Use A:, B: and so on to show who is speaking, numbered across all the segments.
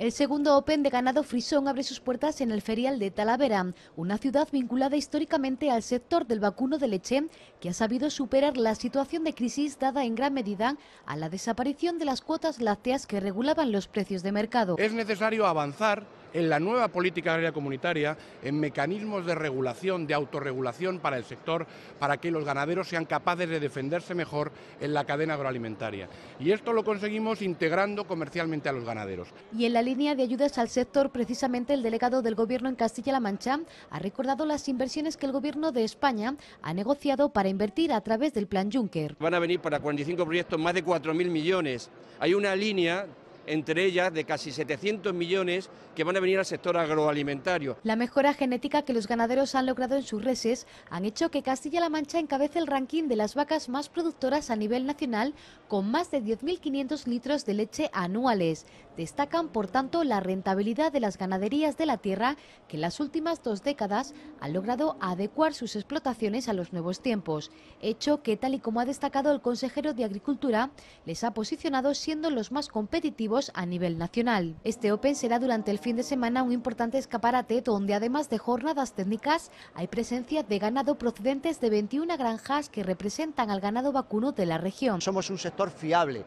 A: El segundo Open de ganado frisón abre sus puertas en el ferial de Talavera, una ciudad vinculada históricamente al sector del vacuno de leche, que ha sabido superar la situación de crisis dada en gran medida a la desaparición de las cuotas lácteas que regulaban los precios de mercado. Es
B: necesario avanzar en la nueva política agraria comunitaria, en mecanismos de regulación, de autorregulación para el sector, para que los ganaderos sean capaces de defenderse mejor en la cadena agroalimentaria. Y esto lo conseguimos integrando comercialmente a los ganaderos.
A: Y en la línea de ayudas al sector, precisamente el delegado del Gobierno en Castilla-La Mancha ha recordado las inversiones que el Gobierno de España ha negociado para invertir a través del Plan Juncker. Van
C: a venir para 45 proyectos más de 4.000 millones. Hay una línea entre ellas de casi 700 millones que van a venir al sector agroalimentario.
A: La mejora genética que los ganaderos han logrado en sus reses han hecho que Castilla-La Mancha encabece el ranking de las vacas más productoras a nivel nacional con más de 10.500 litros de leche anuales. Destacan, por tanto, la rentabilidad de las ganaderías de la tierra que en las últimas dos décadas han logrado adecuar sus explotaciones a los nuevos tiempos, hecho que, tal y como ha destacado el consejero de Agricultura, les ha posicionado siendo los más competitivos a nivel nacional. Este Open será durante el fin de semana un importante escaparate donde además de jornadas técnicas hay presencia de ganado procedentes de 21 granjas que representan al ganado vacuno de la región. Somos un sector fiable,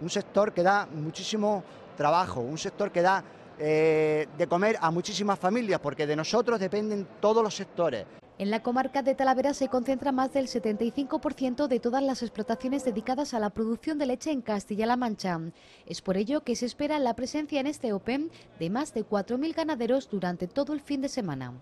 A: un sector que da muchísimo trabajo,
C: un sector que da eh, de comer a muchísimas familias porque de nosotros dependen todos los sectores.
A: En la comarca de Talavera se concentra más del 75% de todas las explotaciones dedicadas a la producción de leche en Castilla-La Mancha. Es por ello que se espera la presencia en este Open de más de 4.000 ganaderos durante todo el fin de semana.